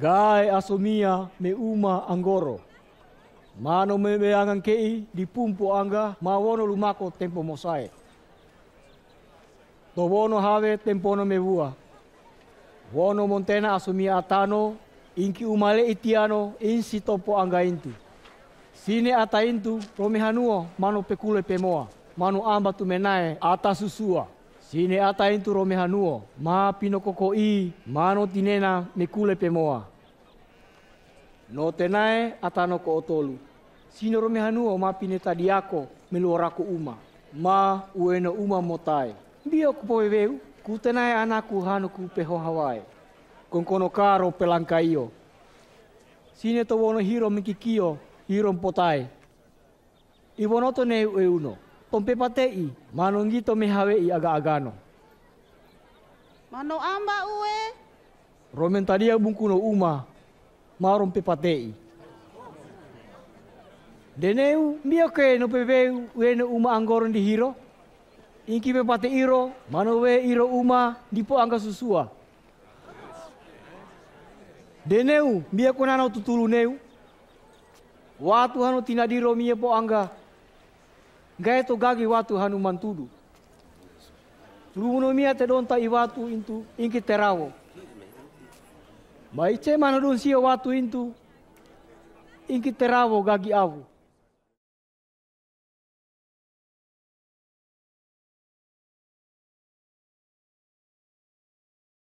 Gai asumia me uma angoro. Mano me beangan kei di pumpu angga mawono lumako tempo mosae. Tobono have tempono me bua. Wono montena asumia atano inki umale itiano insi topo angga intu. Sine ata intu romehanuo mano pekule pemoa. Mano amba tu menae ata susua. Sine ata intu romehanuo ma pinokoko i mano tinena mekule pemoa. No tenae atano ko otolu. Sinoro me hanu o mapine tadiako meluara ko uma. Ma ueno uma motai. Bio ku poeveu, ku tenae anaku hanu ku peho hawai. Konkono karo pelangkaio. Sine to wono hiro mikikio, hiro potai. Iwonoto ne euno. Tompe patei, manongito mehawei aga-agano. Mano amba ue? Romentaria bungkuno uma, marum pipatei. Deneu mia ke no pebeu wene uma anggoron di hiro. Inki pepate iro, mano we iro uma dipo angka susua. Deneu mia kunano tutulu neu. Watu hanu tina diro po angga. Gae to gagi watu hanu mantudu. Tuluno mia te donta iwatu intu inki terawo. Maiche manurun waktu watu intu. Inki terawo gagi awu.